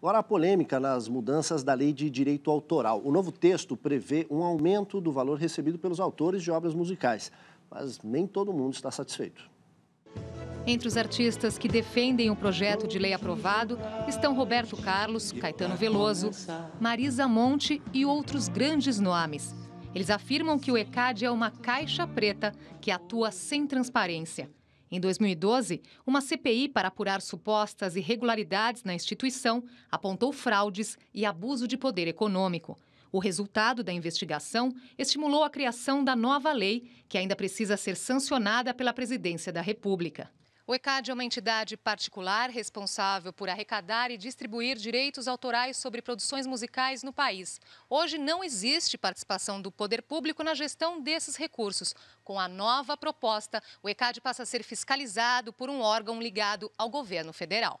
Agora, a polêmica nas mudanças da lei de direito autoral. O novo texto prevê um aumento do valor recebido pelos autores de obras musicais, mas nem todo mundo está satisfeito. Entre os artistas que defendem o projeto de lei aprovado estão Roberto Carlos, Caetano Veloso, Marisa Monte e outros grandes nomes. Eles afirmam que o ECAD é uma caixa preta que atua sem transparência. Em 2012, uma CPI para apurar supostas irregularidades na instituição apontou fraudes e abuso de poder econômico. O resultado da investigação estimulou a criação da nova lei, que ainda precisa ser sancionada pela Presidência da República. O ECAD é uma entidade particular responsável por arrecadar e distribuir direitos autorais sobre produções musicais no país. Hoje não existe participação do poder público na gestão desses recursos. Com a nova proposta, o ECAD passa a ser fiscalizado por um órgão ligado ao governo federal.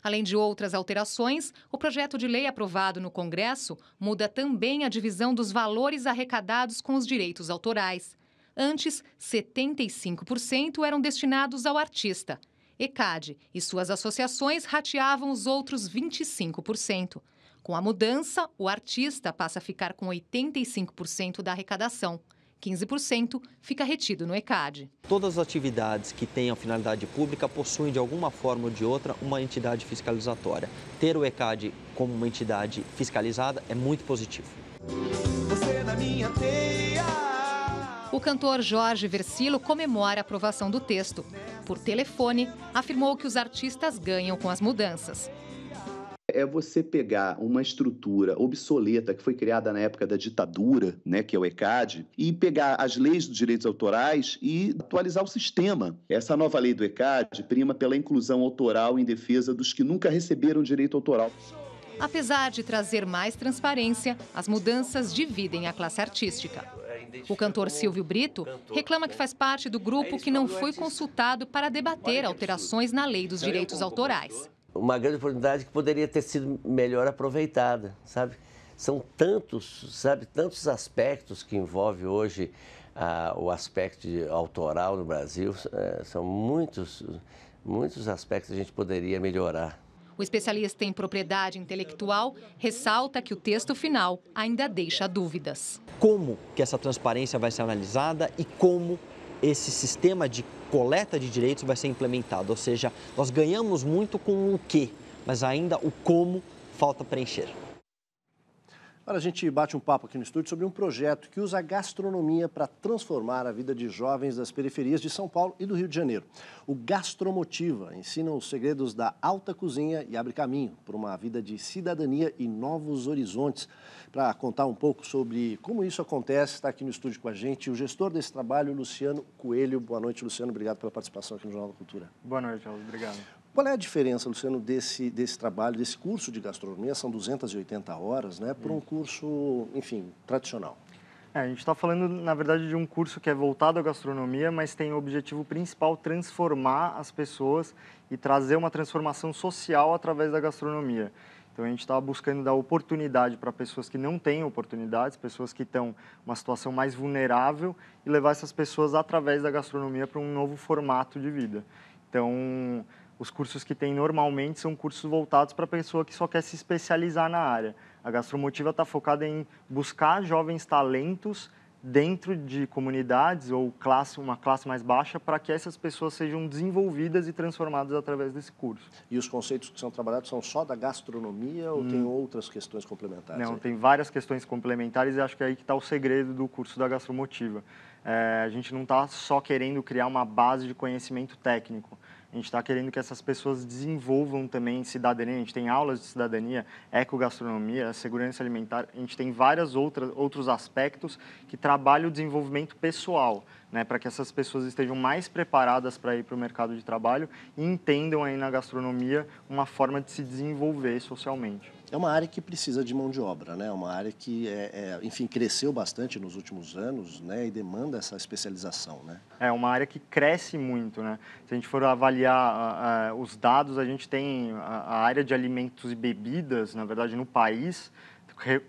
Além de outras alterações, o projeto de lei aprovado no Congresso muda também a divisão dos valores arrecadados com os direitos autorais. Antes, 75% eram destinados ao artista. ECAD e suas associações rateavam os outros 25%. Com a mudança, o artista passa a ficar com 85% da arrecadação. 15% fica retido no ECAD. Todas as atividades que tenham finalidade pública possuem, de alguma forma ou de outra, uma entidade fiscalizatória. Ter o ECAD como uma entidade fiscalizada é muito positivo. Você na é minha teia. O cantor Jorge Versilo comemora a aprovação do texto. Por telefone, afirmou que os artistas ganham com as mudanças. É você pegar uma estrutura obsoleta que foi criada na época da ditadura, né, que é o ECAD, e pegar as leis dos direitos autorais e atualizar o sistema. Essa nova lei do ECAD prima pela inclusão autoral em defesa dos que nunca receberam direito autoral. Apesar de trazer mais transparência, as mudanças dividem a classe artística. O cantor Silvio Brito reclama que né? faz parte do grupo que não é foi consultado para debater alterações na lei dos é direitos autorais. Uma grande oportunidade que poderia ter sido melhor aproveitada, sabe? São tantos, sabe, tantos aspectos que envolve hoje ah, o aspecto autoral no Brasil, eh, são muitos, muitos aspectos que a gente poderia melhorar. O especialista em propriedade intelectual ressalta que o texto final ainda deixa dúvidas. Como que essa transparência vai ser analisada e como esse sistema de coleta de direitos vai ser implementado? Ou seja, nós ganhamos muito com o que, mas ainda o como falta preencher. Agora a gente bate um papo aqui no estúdio sobre um projeto que usa a gastronomia para transformar a vida de jovens das periferias de São Paulo e do Rio de Janeiro. O Gastromotiva ensina os segredos da alta cozinha e abre caminho para uma vida de cidadania e novos horizontes. Para contar um pouco sobre como isso acontece, está aqui no estúdio com a gente o gestor desse trabalho, Luciano Coelho. Boa noite, Luciano. Obrigado pela participação aqui no Jornal da Cultura. Boa noite, Alves. Obrigado. Qual é a diferença, Luciano, desse, desse trabalho, desse curso de gastronomia, são 280 horas, né, para um curso, enfim, tradicional? É, a gente está falando, na verdade, de um curso que é voltado à gastronomia, mas tem o objetivo principal transformar as pessoas e trazer uma transformação social através da gastronomia. Então a gente está buscando dar oportunidade para pessoas que não têm oportunidades, pessoas que estão uma situação mais vulnerável e levar essas pessoas através da gastronomia para um novo formato de vida. Então os cursos que tem normalmente são cursos voltados para a pessoa que só quer se especializar na área. A Gastromotiva está focada em buscar jovens talentos dentro de comunidades ou classe, uma classe mais baixa, para que essas pessoas sejam desenvolvidas e transformadas através desse curso. E os conceitos que são trabalhados são só da gastronomia ou hum. tem outras questões complementares? Não, aí? tem várias questões complementares e acho que é aí que está o segredo do curso da Gastromotiva. É, a gente não está só querendo criar uma base de conhecimento técnico. A gente está querendo que essas pessoas desenvolvam também cidadania. A gente tem aulas de cidadania, ecogastronomia, segurança alimentar. A gente tem vários outros aspectos que trabalham o desenvolvimento pessoal, né, para que essas pessoas estejam mais preparadas para ir para o mercado de trabalho e entendam aí na gastronomia uma forma de se desenvolver socialmente é uma área que precisa de mão de obra, né? É uma área que, é, é, enfim, cresceu bastante nos últimos anos, né? E demanda essa especialização, né? É uma área que cresce muito, né? Se a gente for avaliar uh, uh, os dados, a gente tem a, a área de alimentos e bebidas, na verdade, no país,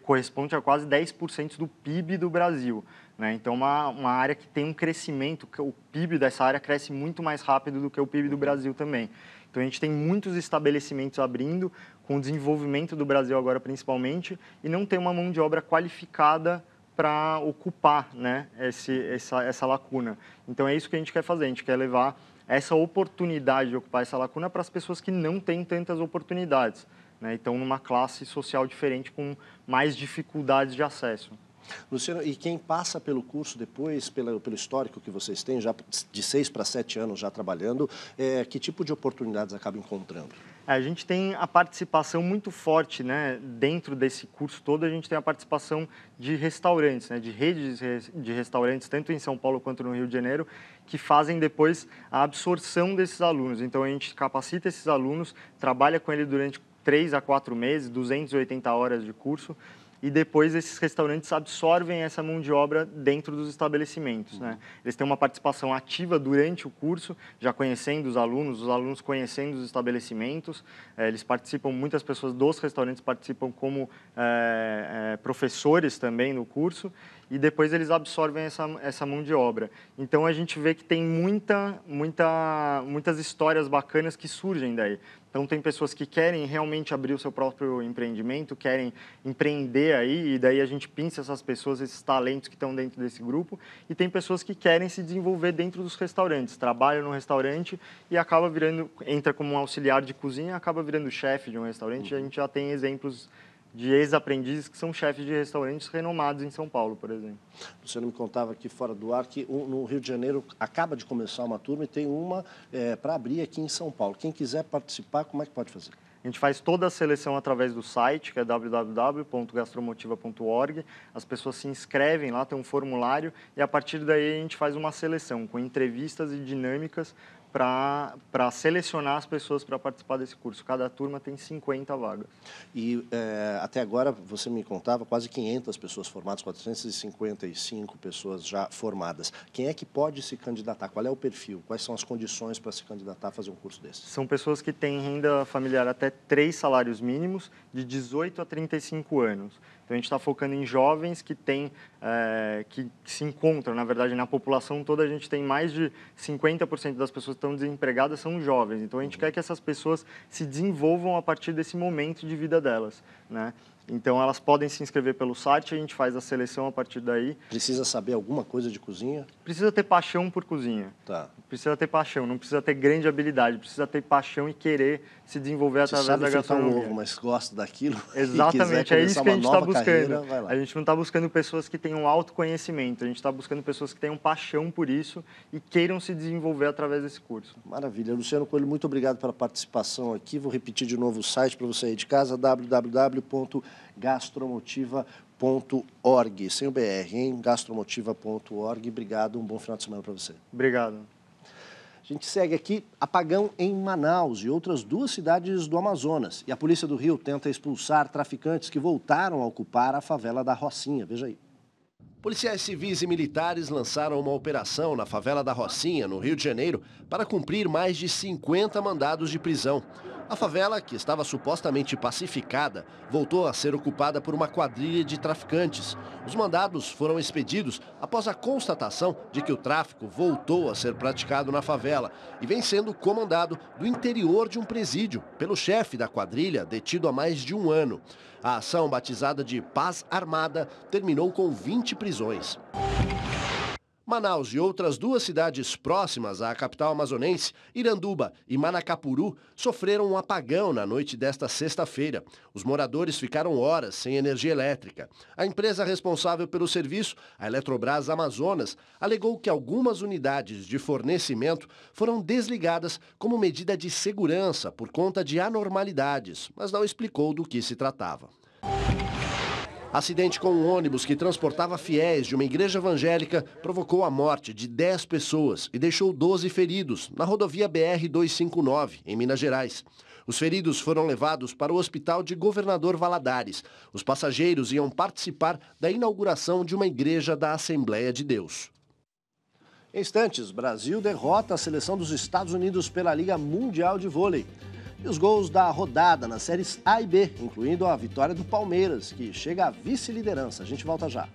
corresponde a quase 10% do PIB do Brasil. Né? Então, uma, uma área que tem um crescimento, o PIB dessa área cresce muito mais rápido do que o PIB do uhum. Brasil também. Então, a gente tem muitos estabelecimentos abrindo, com o desenvolvimento do Brasil agora principalmente, e não tem uma mão de obra qualificada para ocupar né, esse, essa, essa lacuna. Então é isso que a gente quer fazer, a gente quer levar essa oportunidade de ocupar essa lacuna para as pessoas que não têm tantas oportunidades, né, então numa classe social diferente com mais dificuldades de acesso. Luciano, e quem passa pelo curso depois, pela, pelo histórico que vocês têm, já de seis para sete anos já trabalhando, é, que tipo de oportunidades acaba encontrando? A gente tem a participação muito forte, né? Dentro desse curso todo, a gente tem a participação de restaurantes, né? De redes de restaurantes, tanto em São Paulo quanto no Rio de Janeiro, que fazem depois a absorção desses alunos. Então, a gente capacita esses alunos, trabalha com ele durante três a quatro meses, 280 horas de curso, e depois esses restaurantes absorvem essa mão de obra dentro dos estabelecimentos. Uhum. Né? Eles têm uma participação ativa durante o curso, já conhecendo os alunos, os alunos conhecendo os estabelecimentos, eh, eles participam, muitas pessoas dos restaurantes participam como eh, eh, professores também no curso e depois eles absorvem essa, essa mão de obra. Então a gente vê que tem muita, muita, muitas histórias bacanas que surgem daí. Então tem pessoas que querem realmente abrir o seu próprio empreendimento, querem empreender aí, e daí a gente pinça essas pessoas, esses talentos que estão dentro desse grupo, e tem pessoas que querem se desenvolver dentro dos restaurantes, trabalham no restaurante e acaba virando, entra como um auxiliar de cozinha, acaba virando chefe de um restaurante, uhum. a gente já tem exemplos de ex-aprendizes que são chefes de restaurantes renomados em São Paulo, por exemplo. Você não me contava aqui fora do ar que no Rio de Janeiro acaba de começar uma turma e tem uma é, para abrir aqui em São Paulo. Quem quiser participar, como é que pode fazer? A gente faz toda a seleção através do site, que é www.gastromotiva.org. As pessoas se inscrevem lá, tem um formulário, e a partir daí a gente faz uma seleção com entrevistas e dinâmicas para selecionar as pessoas para participar desse curso. Cada turma tem 50 vagas. E é, até agora, você me contava, quase 500 pessoas formadas, 455 pessoas já formadas. Quem é que pode se candidatar? Qual é o perfil? Quais são as condições para se candidatar a fazer um curso desse? São pessoas que têm renda familiar até três salários mínimos, de 18 a 35 anos. Então, a gente está focando em jovens que têm, é, que se encontram, na verdade, na população toda, a gente tem mais de 50% das pessoas estão desempregadas são jovens. Então a gente uhum. quer que essas pessoas se desenvolvam a partir desse momento de vida delas, né? Então elas podem se inscrever pelo site, a gente faz a seleção a partir daí. Precisa saber alguma coisa de cozinha? Precisa ter paixão por cozinha. Tá. Precisa ter paixão, não precisa ter grande habilidade, precisa ter paixão e querer se desenvolver Você através sabe da gastronomia. Um ovo, mas gosta daquilo. Exatamente, é isso que a gente está buscando. Carreira, a gente não está buscando pessoas que tenham autoconhecimento, a gente está buscando pessoas que tenham paixão por isso e queiram se desenvolver através desse curso. Maravilha, Luciano Coelho, muito obrigado pela participação aqui. Vou repetir de novo o site para você aí de casa, www gastromotiva.org. Sem o BR, hein? gastromotiva.org. Obrigado, um bom final de semana para você. Obrigado. A gente segue aqui apagão em Manaus e outras duas cidades do Amazonas. E a polícia do Rio tenta expulsar traficantes que voltaram a ocupar a favela da Rocinha. Veja aí. Policiais civis e militares lançaram uma operação na favela da Rocinha, no Rio de Janeiro, para cumprir mais de 50 mandados de prisão. A favela, que estava supostamente pacificada, voltou a ser ocupada por uma quadrilha de traficantes. Os mandados foram expedidos após a constatação de que o tráfico voltou a ser praticado na favela e vem sendo comandado do interior de um presídio pelo chefe da quadrilha, detido há mais de um ano. A ação, batizada de Paz Armada, terminou com 20 prisões. Manaus e outras duas cidades próximas à capital amazonense, Iranduba e Manacapuru, sofreram um apagão na noite desta sexta-feira. Os moradores ficaram horas sem energia elétrica. A empresa responsável pelo serviço, a Eletrobras Amazonas, alegou que algumas unidades de fornecimento foram desligadas como medida de segurança por conta de anormalidades, mas não explicou do que se tratava. Acidente com um ônibus que transportava fiéis de uma igreja evangélica provocou a morte de 10 pessoas e deixou 12 feridos na rodovia BR-259, em Minas Gerais. Os feridos foram levados para o hospital de Governador Valadares. Os passageiros iam participar da inauguração de uma igreja da Assembleia de Deus. Em instantes, Brasil derrota a seleção dos Estados Unidos pela Liga Mundial de Vôlei e os gols da rodada nas séries A e B, incluindo a vitória do Palmeiras, que chega à vice-liderança. A gente volta já.